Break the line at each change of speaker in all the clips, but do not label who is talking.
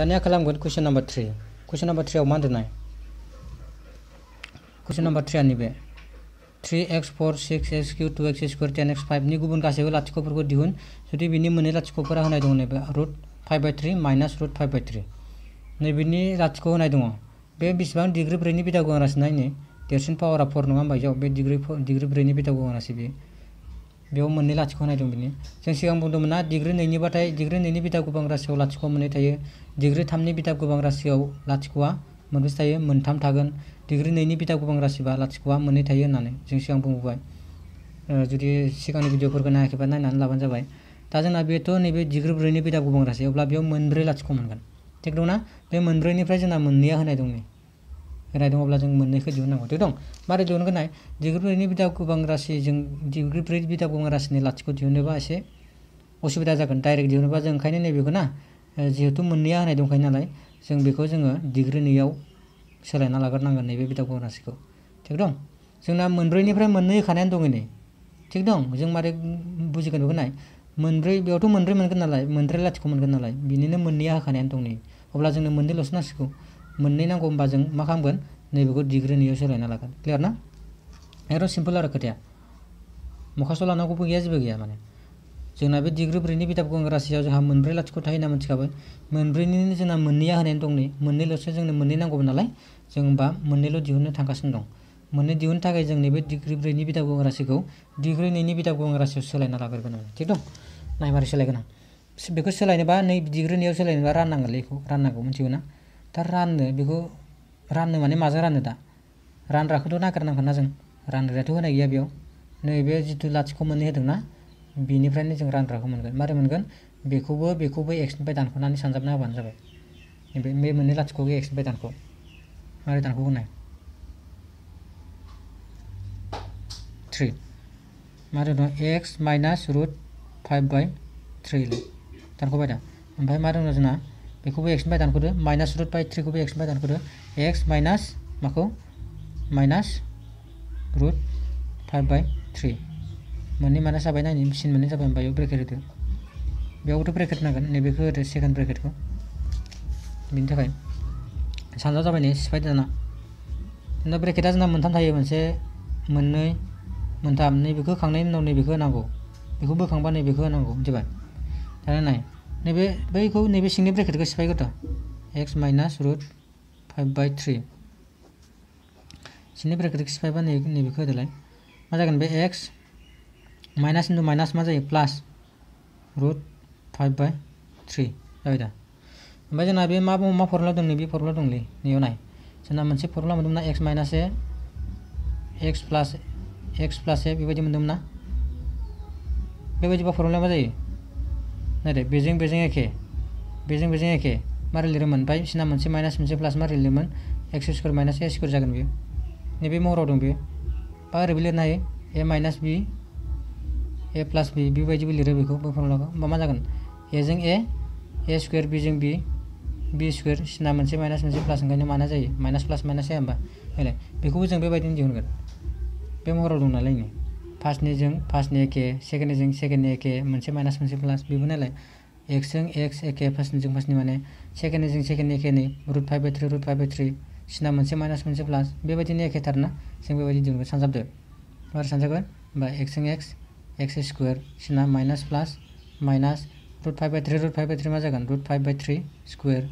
दानिया खालामगोन question number three question number थ्रियाव मा दोननाय कुशन नम्बर थ्री नैबे three x four six x cube two x square ten x five गुबुन लाखों लाथिख'फोरखौ दिहुन जो तो भी मोननै लाथिख'फोरा होनाय दङ नैबे root five by three minus root five by three नैबेनि लाथिख' होनाय दङ बे डिग्री डिग्रि ब्रैनि बिदाखौ आं रासि नायनो देरसिन पावारा फर नङा होमबा बेयाव बे डिग्रि बेयाव मोननै लाथिख' होनाय दं बेनि जों सिगां बुंदोंमोन ना डिग्रि नैनिबाथाय डिग्री नैनि बिथा गोबां राशियाव लाथिख'आ मोननै थायो डिग्रि थामनि बिथा गोबां राशियाव लाथिख'आ मोनबेसे थायो मोनथाम थागोन डिग्रि नैनि बिथा गोबां राशिबा लाथिख'आ मोननै थायो होननानै जों सिगां बुंबोबाय जुदि सिगांनि भिडिअफोरखौ नायाखैबा नायनानै लाबानो जाबाय दा जोंना बेथ' नैबे डिग्रि ब्रैनि बिथा गोबां राशि अब्ला बेयाव मोनब्रै लाथिख' मोनगोन थिग दंना बे मोनब्रैनिफ्राय जोंना मोननैया होनाय दं नै होनाय दं अब्ला जों मोननैखौ दिहुननांगौ थिग दं मारै दिहुनगोन नाय डिग्रिफोरनि बिदाब गोबां रासिजों डिग्रिफोर बिदाब गोबां रासिनि लाथिख' दिहुनोबा एसे असुबिदा जागोन डाइरेक्ट दिहुनोबा जों ओंखायनो नैबेखौ ना जिहेतु मोननैया होनाय दंखायो नालाय जों बेखौ जोङो डिग्रि नैयाव सोलायना लाग्रोनांगोन नैबे बिदाब गोबां रासिखौ थिग दं जोंना मोनब्रैनिफ्राय मोननै होखानायानो दङ नै थिग दं जों मारै बुजिगोन बेखौ नाय मोनब्रै बेयावथ' मोनब्रै मोनगोन नालाय मोनब्रै लाथिख' मोनगोन नालाय बिनिनो मोननैया होखानायानो दं नै अब्ला जोंनो मोननैल'सो नांसिगौ मोननै नांगौ होमबा जों मा खालामगोन नैबेखौ डिग्रि नैयाव सोलायना लागोन क्लियार ना एरो सिम्पल आरो खोथाया मखास' लानांगौबो गैया जेबो गैया माने जोंना बे डिग्रि ब्रैनि बिदाबखौ आं रासियाव जोंहा मोनब्रै लाथिख' थायो होनना मिथिखाबाय मोनब्रैनिनो जोंना मोननैया होनानै दं नै मोननैल'सो जोंनो मोननै नांगौमोन नालाय जों होमबा मोननैल' दिहुननो थांगासिनो दं मोननै दिहुननो थाखाय जों नैबे डिग्रि ब्रैनि बिदाब गोबां राशिखौ डिग्रि नैनि बिदाब गोबां राशियाव सोलायना लाग्रोगोन आं थिग दं नायबारै सोलायगोन आं बेखौ सोलायनोबा नै डिग्रि नैयाव सोलायनोबा राननांगोनलै बेखौ राननांगौ मिथिगौ ना दा राननो बेखौ राननो माने माजों राननो दा रानग्राखौथ' नागिरनांगोन ना जों रानग्रायाथ' होनाय गैया बेयाव नैबे जिथु लाथिख' मोननै होदों ना बेनिफ्रायनो जों रानग्राखौ मोनगोन मारै मोनगोन बेखौबो बेखौबो एक्सनिफ्राय दानख'नानै सानजाबना होबानो जाबाय नैबे बे मोननै लाथिख'खौ एक्सनिफ्राय दानख' मारै दानख' होनाय थ्रि मारै दं x minus root five by three दानख'बाय दा ओमफ्राय मा दङ जोंना बेखौबो एक्सनिफ्राय दानख'दो माइनास रुट बाय थ्रिखौबो एक्सनिफ्राय दानख'दो एक्स माइनास माखौ minus root five by three मोननै माइनास जाबाय नायनि सिन मोननै जाबाय बेयाव ब्रेकेट होदो बेयावबोथ' ब्रेकेट नांगोन नैबेखौ होदो सेकेन्ड ब्रेकेटखौ बिनि थाखाय सानजा जाबाय नै सिफाय दाना दा ब्रेकेटा जोंना मोनथाम थायो मोनसे मोननै मोनथाम नैबेखौ होखांनायनि उनाव नैबेखौ होनांगौ बेखौ बोखांबा नैबेखौ होनांगौ मिथिबाय दाना नाय नैबे बैखौ नैबे सिंनि ब्रेकेटखौ सिफायग्रोदो x minus root five by three सिंनि ब्रेकेटखौ सिफायबा नै नैबेखौ होदोलाय मा जागोन बे एक्स माइनास इन्टु माइनास मा जायो plus root five by three जाबाय दा ओमफ्राय जोंना बे मा मा फर्मुला दं नैबे फर्मुला दंलै नैयाव नाय जोंना मोनसे फर्मुला मोन्दोंमोन ना x minus a x plus x plus a बेबायदि मोन्दोंमोन ना बेबायदिबा मा जायो नैरै बेजों बेजों एखे बेजों बेजों एखे मा रिलिरो मोनबाय बिसिना मोनसे माइनास मोनसे प्लास मा रिलिरोमोन एक्स स्कुर माइनास ए स्कुर जागोन बेयो नैबे महराव दं बेयो बा ओरैबो लिरनो हायो ए माइनास बि ए प्लास बि बेबायदिबो लिरो बेखौ बे फर्मुलाखौ होमबा मा जागोन एजों ए ए स्कुवेर बिजों बि बि स्कुवेर सिना मोनसे माइनास मोनसे प्लास ओंखायनो माना जायो माइनास प्लास माइनास जाया होमबा बेलाय बेखौबो जों बेबायदिनो दिहुनगोन बे महराव दं नालाय फार्स्टनि जों फार्स्टनि एके सेकेन्डनि जों सेकेन्डनि एके मोनसे माइनास मोनसे प्लास बेबो नालाय एक्सजों एक्स एके फार्स्टनि जों फार्स्टनि माने सेकेन्डनि जों सेकेन्डनि एके नै root five by three root five by three सिना मोनसे माइनास मोनसे प्लास बेबायदिनो ना जों बेबायदि दिहुनगोन सानजाबदो आरो सानजागोन होमबा एक्सजों एक्स एक्स स्कुवेर सिना minus plus minus root five by three root five by three मा जागोन root five by three square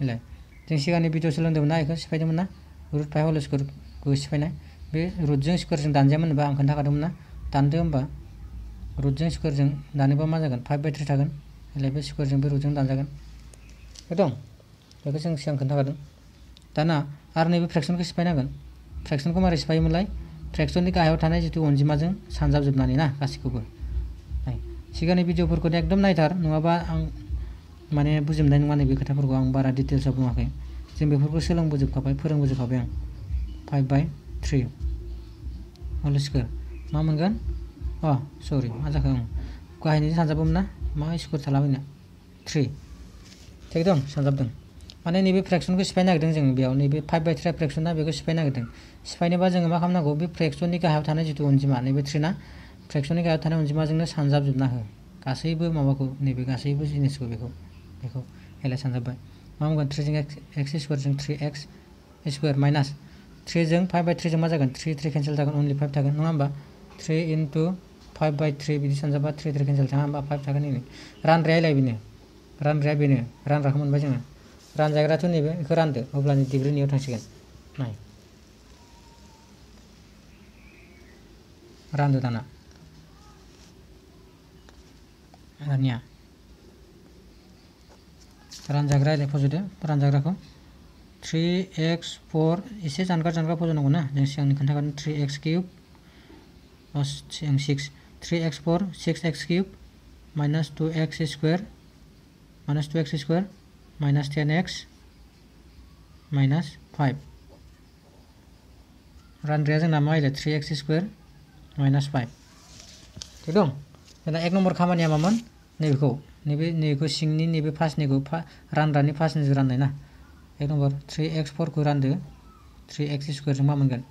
हेलाय जों सिगांनि भिडिअ सोलोंदोंमोन ना बेखौ सिफायदोंमोन ना रुट फाइभ हल स्कुवेरखौ सिफायनाय बे रुटजों स्कुवेरजों दानजायामोन होनबा आं खोन्थाखादोंमोन ना दानदो होमबा रुटजों स्कुवेरजों दानोबा मा जागोन फाइभ बाय थ्रि थागोन ओमफ्राय बे स्कुवेरजों बे रुटजों दानजागोन बे दं बेखौ जों सिगां खोन्थाखादों दाना आरो नैबे फ्रेक्सनखौ सिफायनांगोन फ्रेक्सनखौ मारै सिफायोमोनलाय फ्रेक्सननि गाहायाव थानाय जितु अनजिमाजों सानजाबजोबनानै ना गासैखौबो सिगांनि भिडिअफोरखौ एकदम नायथार नङाबा आं माने बुजिमनाय नङा नैबे खोथाफोरखौ आं बारा डिटेल्सआव बुङाखै जों बेफोरखौ सोलोंबोजोबखाबाय फोरोंबोजोबखाबाय आं फाइभ बाय थ्री हल मा मोनगोन अ सरि मा जाखो ओं गाहायनि सानजाबोमोन ना मा स्कुवेर थालाबायना थ्रि थिग दं सानजाबदों माने नैबे फ्रेक्सनखौ सिफायनो नागिरदों जों बेयाव नैबे फाइभ बाय थ्रि फ्रेक्सना बेखौ सिफायनो नागिरदों सिफायनोबा जोङो मा खालामनांगौ बे फ्रेक्सननि गाहायाव थानाय जिथु अनजिमा नैबे थ्रिना फ्रेक्सननि गाहायाव थानाय अनजिमाजोंनो सानजाबजोबना हो गासैबो माबाखौ नैबे गासैबो जिनिसखौ बेखौ बेखौ हेलाय सानजाबबाय मा होनगोन थ्रिजों एक्स एक्स स्कुवेरजों थ्रि एक्स स्कुवेर माइनास थ्रिजों फाइभ बाय जो मा जागोन थ्रि थ्रि केन्सेल जागोन अनलि फाइभ थागोन नङा होमबा three into five by three बिदि सानजाबा थ्रि थ्रि केन्सेल थाङा होमबा फाइभ थागोन रान रानग्राया लाय रान रानग्राया बेनो रानग्राखौ मोनबाय जोङो रानजाग्राथ' नैबे बेखौ रानदो अब्लानो डिग्रिनियाव थांसिगोन नाय रानदो दाना दानिया रानजाग्रा फज'दो रानजाग्राखौ थ्रि एक्स फर एसे जानकार जानगार फज'नांगौ ना जों सिगांनि खोन्थागोन थ्रि एक्स किउब सिगां six three x four six x cube minus two x square minus two x square minus ten x minus five रानद्राया जोंना मा जायो three x square minus five थिग दं जोंना एक नम्बर खामानिया मामोन नैबेखौ पास नैबेखौ सिंनि नैबे फार्स्टनिखौ रानग्रानि फार्स्टनिजों राननाय ना एक नम्बर थ्री एक्स फोर को रान थ्री एक्स स्कुवेरजों मा मोनगोन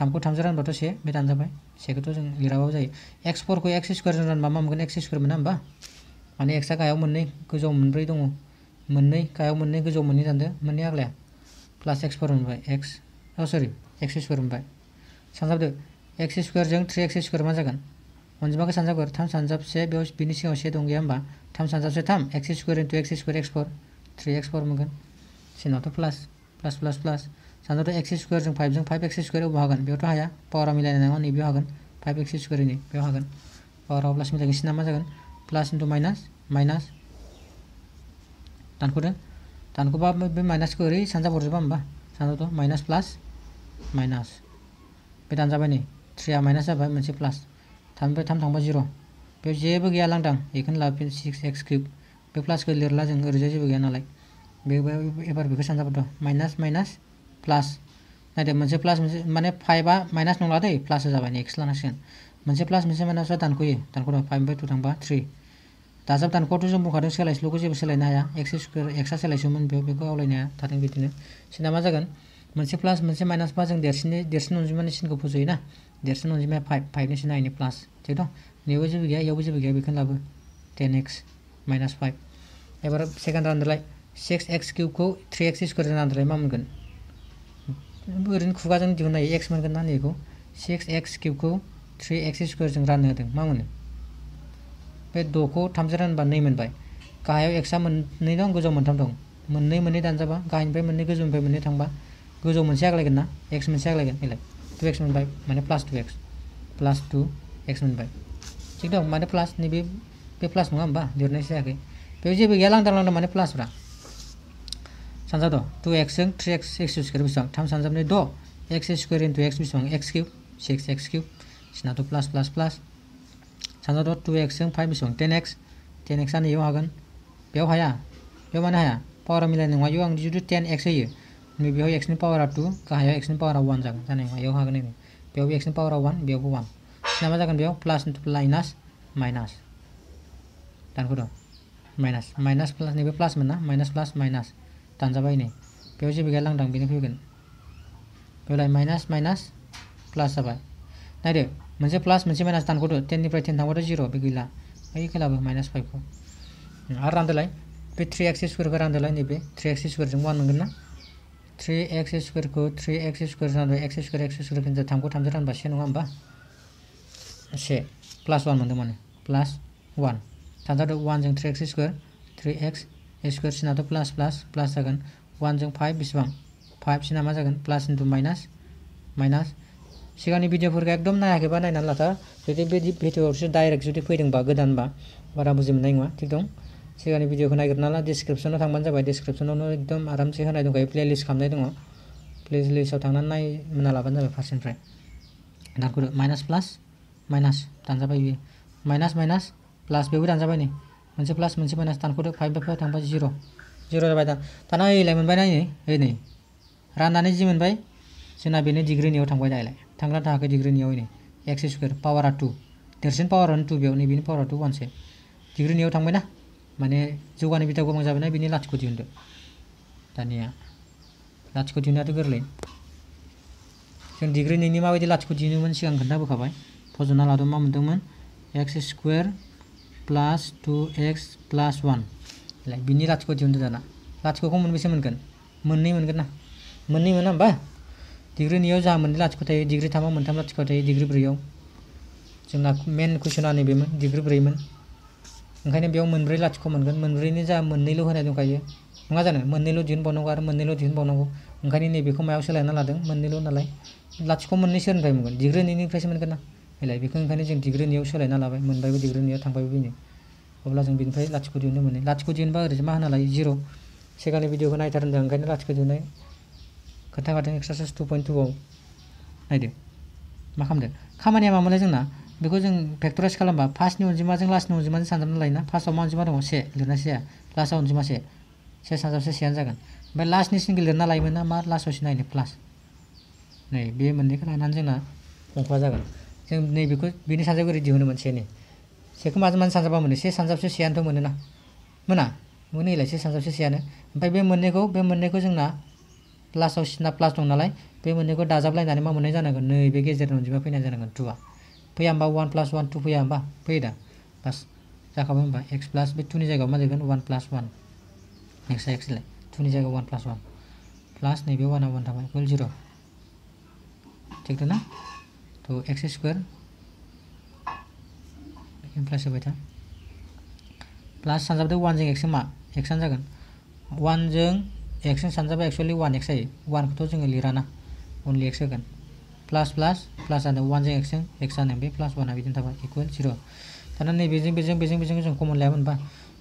थामखौ थामजों रानबाथ' से बे से सेखौथ' जों लिराबाबो जायो एक्स को एक्स स्कुर जो रानबा मा एक्स स्कुर मोना हम मानी एक्सा गाय मोननै गोजौआव मोनब्रै दू मोननै गाय मोननै गोजौ मोननै दानदो मोननै आग्लाया प्लस एक्स फोर मैं एक्स अ सरी एक्स स्कुवेर मोनबाय सानजाबदो एक्स स्कुर जो थ्री एक्स स्कुर मा जागोन अनजिमाखौ सानजाबगोर थाम सानजाबसे बेयाव बिनि सिंह से दं हम होमबा सानजा से थाम x square into x square x four three x four मोनगोन सिनावथ' प्लास प्लास प्लास प्लास सानदोथ' एक्स स्कुवेरजों फाइभजों फाइभ एक्स स्कुवेराव हागोन बेयावथ' हाया पावारा मिलायनाय नङा नैबेयाव हागोन फाइभ एक्स स्कुवेरनि बेयाव हागोन पावाराव प्लास मिलायगोन मा जागोन प्लास इंटू माइनास माइनास दानख'दो दानख'बा माइनास को ओरै सानजा हरजोबा होमबा माइनास प्लास माइनास बे दानजाबाय नै माइनास जाबाय मोनसे प्लास थामनिफ्राय थाम थांबा जिर' बेयाव जेबो गैया लांदां बेखौनो लाबोफिन सिक्स एक्स किउब बे प्लासखौ लिरला जों ओरैजाय जेबो गैया नालाय এবার বিকে সান যাবো মাইনাস মাইনাস প্লাস নাইদে মানে প্লাস মানে ফাইভা মাইনাস নোলা দিয়ে প্লাস যাবেন এক্স লানাসিগান মানে প্লাস মানে মাইনাস দানকয়ে দানকো ফাইভ বাই টু থাকবা থ্রি দাজাব দানকোটো যে মোকাদ সেলাইছিল জেব সেলাইনো হা এক্স স্কুয়ার এক্সা সেলাইছিলমন আওলাইনা থাকেন বিদিন সিনা মা যাগান মানে প্লাস মানে মাইনাস বা যেন দেরসিনে দেরসিন অঞ্জিমানে সিনক ফুজোয় না দেরসিন অঞ্জিমায় ফাইভ ফাইভ সিনা আইনি প্লাস ঠিক তো নেও জেবে গিয়া এও জেবে গিয়া বিখান লাবো টেন এক্স মাইনাস ফাইভ এবার সেকেন্ড রান্দলায় सिक्स एक्स को थ्री एक्स स्कुवारजों नांद्राय मा मोनगोन ओरैनो खुगाजों दिहुननो हायो एक्स मोनगोन ना नैखौ सिक्स एक्स को थ्री एक्स स्कुवारजों राननो होदों मा मोनो बे द'खौ थामजों रानबा नै मोनबाय गाहायाव एक्सआ मोननै दं गोजौ मोनथाम दं मोननै मोननै दानजाबा गाहायनिफ्राय मोननै गोजौनिफ्राय मोननै थांबा गोजौ मोनसे आगलायगोन ना एक्स मोनसे आगलायगोन बेलाय टु एक्स मोनबाय माने plus two x plus two x मोनबाय थिग दं माने प्लास नैबे बे प्लास नङा होमबा लिरनाय जायाखै बेयाव जेबो गैया लांदां लांदां माने प्लासफ्रा सानजा दो two x three x x square बेसेबां थाम सानजाबनि the x square into x बेसेबां x cube six x cube तो प्लास प्लास प्लास सानजा द टु एक्सजों फाइभ बेसेबां टेन एक्स टेन एक्स नैयाव हागोन बेयाव हाया बेयाव मानो हाया पावारा मिलायनाय नङा इयाव आं टेन एक्स होयो नैबेयाव एक्सनि पावारा टु गाहायाव एक्सनि पावारा वान जागोन जानाय नङा इयाव हागोन नैबे बेयावबो सिना मा जागोन बेयाव प्लास इन्टु माइनास माइनास दानखौ माइनास माइनास प्लास नैबे प्लास मोना माइनास प्लास माइनास दानजाबाय नै बेयाव जेबो गैया लांदां बेनो फैगोन बेवलाय माइनास माइनास प्लास जाबाय नायदो मोनसे प्लास मोनसे माइनास दानख'दो टेननिफ्राय टेन थांबाथ' जिर' बे गैला बै खोलाबो माइनास फाइभखौ आरो रानदोलाय बे थ्रि एक्स स्कुवेरखौ रानदोलाय नैबे थ्रि एक्स स्कुवेरजों वान मोनगोन ना थ्रि एक्स स्कुवेरखौ थ्रि एक्स स्कुवेर रानबाय एक्स स्कुवेर एक्स स्कुवेर खिन्थु थामखौ थामजों रानबा से नङा होमबा से प्लास वान मोनदों माने प्लास वान थांजादो वानजों three x square three x a square सिनाथ' प्लास प्लास प्लास जागोन वानजों फाइभ बेसेबां फाइभ सिना मा जागोन प्लास इंटू माइनास माइनास सिगांनि भिडिअफोरखौ एकदम नायाखैबा नायनानै लाथा जुदि बे भिडिअआवसो डाइरेक्ट जुदि फैदोंबा बारा बुजि मोननाय नङा थिग दं सिगांनि भिडिअखौ नागिरना ला डिसक्रिपसनाव थांबानो जाबाय डिसक्रिपसनावनो एकदम आरामसे होनाय दंखायो प्लेलिस्ट खालामनाय दङ प्लेलिस्टआव थांनानै नाय मोना लाबानो जाबाय फार्स्टनिफ्राय दानखौ माइनास प्लास माइनास दानजाबाय बियो माइनास माइनास प्लास बेबो दानजाबाय नै मुझे प्लास मुझे माइनास दानख'दो फाइभ बाय फाइभ जीरो जिर' जिर' जाबाय दा दाना ओइलाय मोनबाय ना नै ओइ नै राननानै जि मोनबाय जोंना बेनो डिग्रिनियाव थांबाय एक्स स्कुवेर पावारा टू देरसिन पावारानो टू बेयाव नै बेनि पावारा टु वानसो डिग्रिनियाव थांबाय ना माने जौगानाय बिथा गोबां जाबायना बेनि लाथिख' दिहुनदो दानिया लाथिख' दिहुननायाथ' गोरलै जों डिग्रि नैनि माबायदि लाथिख' दिहुनोमोन सिगां खोन्थाबोखाबाय फज'ना लादों मा मोन्दोंमोन x square plus two x plus one like बिनि लाथिख' दिहुनदो दाना लाथिख'खौ मोनबेसे मोनगोन मोननै मोनगोन ना मोननै मोना डिग्री डिग्रिनियाव जा मोननै लाथिख' थायो डिग्रि थामाव मोनथाम लाथिख' थायो डिग्रि ब्रैयाव जोंना मेन कुइसना नैबेमोन डिग्री ब्रैमोन ओंखायनो बेयाव मोनब्रै लाथिख' मोनगोन मोनब्रैनि जा मोननैल' होनाय दंखायो नङा जानो मोननैल' दिहुनबावनांगौ आरो मोननैल' दिहुनबावनांगौ ओंखायनो नैबेखौ मायाव सोलायना लादों मोननैल' नालाय लाथिख' मोननै सोरनिफ्राय मोनगोन डिग्रि नैनिफ्रायसो मोनगोन ना मिलायो बेखौ ओंखायनो जों दिग्रिनियाव सोलायना लाबाय मोनबायबो दिग्रिनियाव थांबायबो बेनो अब्ला जों बेनिफ्राय लाथिख' दिहुननो मोनो लाथिख' दिहुनबा ओरैसो मा होना लायो जिर' सिगांनि भिडिअखौ नायथारदों ओंखायनो लाथिख' दिहुननाय खोन्थाखादों एक्सारसाइज टु पइन्ट टुआव नायदो मा खालामदो खामानिया मामोनलाय जोंना बेखौ जों भेक्टराइज खालामबा फार्स्टनि अनजिमाजों लास्टनि अनजिमाजों सानजाबना लायोना फार्स्टआव मा अनजिमा दङ से लिरना सेया लास्टआव अनजिमा से से सानजाबसे सेयानो जागोन ओमफ्य लास्टनि सिंगेल लिरना लायोमोन ना मा लास्टआव सिनायनो प्लास नै बे मोननैखौ लानानै जोंना अंखा जागोन जों नैबेखौ बेनि सानजाबखौ रेडि होनो मोनसेनो सेखौ माजों माजों सानजाबा मोनो से सानजाबसे सेयानोथ' मोनोना मोना मोनो इलाय से सानजाबसे सेयानो ओमफ्राय बे मोननैखौ बे मोननैखौ जोंना प्लासाव सिना प्लास दं नालाय बे मोननैखौ दाजाबलायनानै मा मोननाय जानांगोन नई गेजेरनि अनजिमा फैनाय जानांगोन टुआ फैया होमबा वान प्लास वन टू फैया हम फैयो दा बास जाखाबाय एक्स प्लास बे टुनि जायगायाव मा जागोन one plus one x x two टुनि जायगायाव वन प्लास वन प्लास नैबे वाना वान थाबाय इकुवेल ठीक है ना तो एक्स स्क्वायर प्लास होबाय था प्लास सानजाबदो वानजों एक्स मा एक्स एक्सआनो जागोन वानजों एक्सजों सानजाबा एक्चुअली वान एक्स जायो वानखौथ' जोङो लिराना ओनली एक्स होगोन प्लस प्लस प्लस जादों वानजों एक्सजों एक्स एक्स जादों बे प्लस प्लास वाना बिदिनो थाबाय इकुवेल जिर' दाना नैबेजों बेजों बेजों बेजों जों कमन लाया होनबा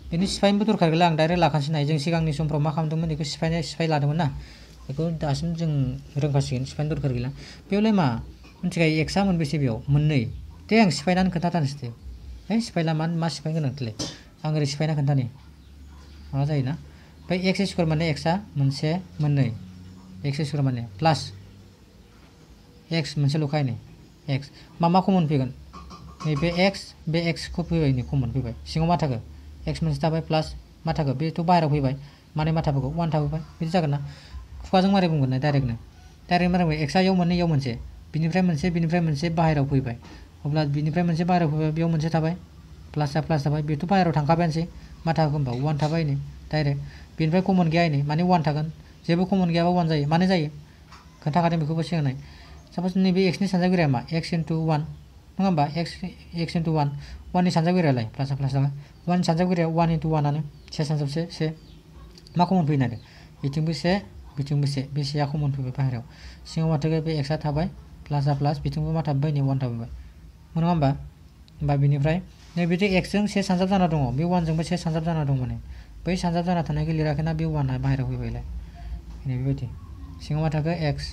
बेनि सिफायनिबो दरखार गैला आं डाइरेक्ट लाखानोसै नाय जों सिगांनि समफ्राव मा खालामदोंमोन बेखौ सिफायनाय सिफाय लादोंमोन ना बेखौ दासिम जों रोंखासिगोन सिफायनो दरखार गैला बेवलाय मा मिथिखायो एक्सआ मोनबेसे बेयाव मोननै दे आं सिफायनानै खोन्थाथारनोसै है सिफायला मानो मा सिफायनो गोनांथिलाय आं ओरै सिफायना खोन्थानि माबा जायोना ओमफ्राय एक्स स्कुवार माने एक्सआ मोनसे मोननै एक्स स्कुवार माने प्लास एक्स मोनसेल'खाय नै एक्स मा मा कमन नैबे एक्स बे एक्सखौ फैबाय नै सिङाव मा थागो एक्स मोनसे थाबाय प्लास मा थागो बेथ' बाहेराव फैबाय माने मा थाबोगौ वान थाबोबाय बिदि जागोन ना खुगाजों मारै बुंगोन ना डाइरेक्टनो डाइरेक्ट मारै बुंगोन एक्सआ मोननै इयाव मोनसे बिनिफ्राय मोनसे बिनिफ्राय मोनसे बाहेराव फैबाय अब्ला बिनिफ्राय मोनसे बाहेराव फैबाय बेयाव मोनसे थाबाय प्लास प्लास थाबाय बेथ' बाहेराव थांखाबायानोसै मा थाखो होनबा वान थाबाय नै डाइरेक्ट बेनिफ्राय कमन गैया नै माने वान थागोन जेबो कमन गैयाबा वान जायो मानो जायो खोन्थाखादों बेखौबो सिगांनाय साप'ज नैबे एक्सनि सानजागिरिया मा एक्स इन्टु वान नङा होमबा एक्स एक्स इन्टु वान वाननि सानजागिरियालाय प्लासा प्लास थाबाय वाननि सानजागिरिया वान इन्टु वानानो से सानजाबसे से मा कमन फैनो नागिरदों बिथिंबो से बिथिंबो से बे सेया कमन फैबाय बाहेरायाव सिङाव माथो बे एक्सआ थाबाय प्लासआ प्लास बिथिंबो मा थाबोबाय नै वान थाबोबाय नङा होमबा होमबा बिनिफ्राय नैबेदि एक्सजों से सानजाब जाना दङ बे वानजोंबो से सानजाब जाना दं माने बै सानजाब जाना थानायखौ लिराखैना बे वानआ बाहेराव फैबायलाय नैबेबायदि सिङाव मा थाखो एक्स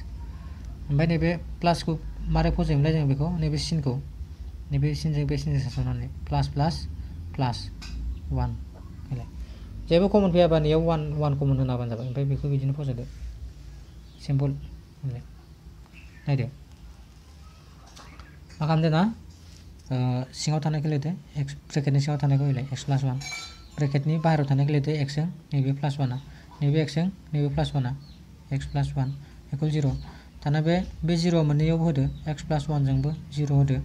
ओमफ्राय नैबे प्लासखौ मारै फजयोमोनलाय जों बेखौ नैबे सिनखौ नैबे सिनजों बे सिनजों सानस'नानै प्लास प्लास प्लास वान होलाय जेबो कमन फैयाबा नैयाव वान वान कमन होना जाबाय ओमफ्राय बेखौ बिदिनो फज'दो सिम्पल होनलाय नायदो मा खालामदोना सिङाव के लिए एक्स ब्रेकेटनि थाने थानायखौ लिए एक्स प्लास वन ब्रेकेटनि बाहेरायाव थानायखौ लिरदो एक्सजों नैबे प्लास वाना नैबे एक्सजों नैबे प्लास वाना एक्स प्लास वन बेखौ जीरो दाना बे बे जिर' मोननैयावबो होदो एक्स प्लास वानजोंबो जीरो होदो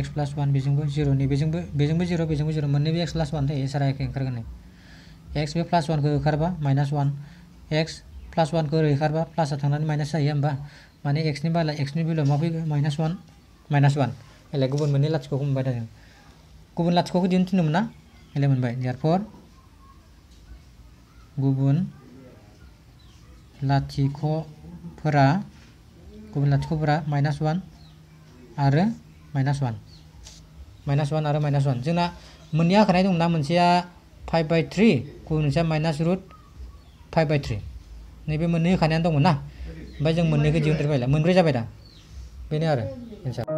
एक्स प्लास वन बेजोंबो जीरो नैबेजोंबो बेजोंबो जिर' बेजोंबो जिर' मोननैबो एक्स प्लास वन थायो सारा एखे ओंखारगोन एक्स बे प्लस वानखौ होखारबा माइनास वान एक्स प्लास वानखौ ओरै होखारबा प्लासआ थांनानै माइनास जायो होमबा माने एक्सनि बाला एक्सनि बेलायाव मा फैगोन माइनास वान माइनास वान बेलाय गुबुन मोननै लाथिख'खौ मोनबाय दा जों गुबुन लाथिख'खौ दिहुन थिनदोंमोन ना बेलाय मोनबाय देरफर गुबुन लाथिख'फोरा गुबुन लाथिख'फोरा माइनास वान आरो माइनास वान माइनास वान आरो माइनास वान जोंना मोननै आखोनाय दंना मोनसेया फाइभ बाय थ्रि गुबुन मोनसेया minus root five by three नैबे मोननै होखानायानो दंमोन ना ओमफ्राय जों मोननैखौ दिहुनदेरबायला मोनब्रै जाबाय दा बेनो आरो एन्सार